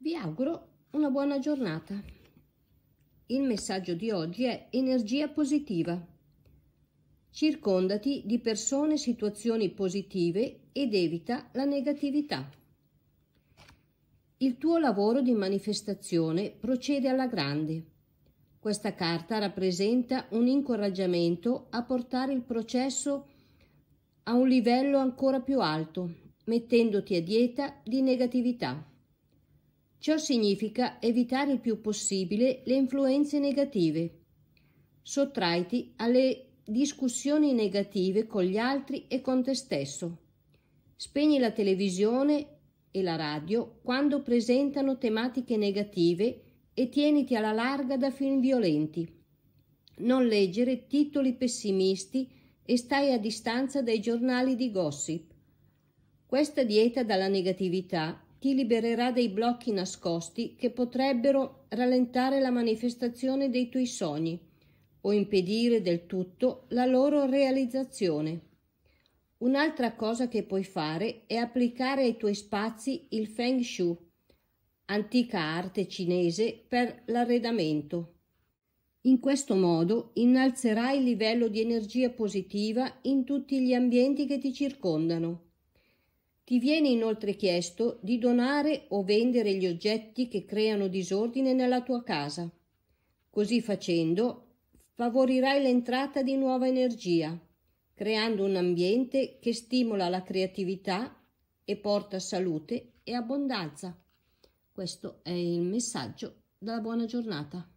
Vi auguro una buona giornata. Il messaggio di oggi è energia positiva. Circondati di persone e situazioni positive ed evita la negatività. Il tuo lavoro di manifestazione procede alla grande. Questa carta rappresenta un incoraggiamento a portare il processo a un livello ancora più alto, mettendoti a dieta di negatività. Ciò significa evitare il più possibile le influenze negative. Sottraiti alle discussioni negative con gli altri e con te stesso. Spegni la televisione e la radio quando presentano tematiche negative e tieniti alla larga da film violenti. Non leggere titoli pessimisti e stai a distanza dai giornali di gossip. Questa dieta dalla negatività ti libererà dei blocchi nascosti che potrebbero rallentare la manifestazione dei tuoi sogni o impedire del tutto la loro realizzazione. Un'altra cosa che puoi fare è applicare ai tuoi spazi il Feng Shui, antica arte cinese per l'arredamento. In questo modo innalzerai il livello di energia positiva in tutti gli ambienti che ti circondano ti viene inoltre chiesto di donare o vendere gli oggetti che creano disordine nella tua casa. Così facendo favorirai l'entrata di nuova energia, creando un ambiente che stimola la creatività e porta salute e abbondanza. Questo è il messaggio della buona giornata.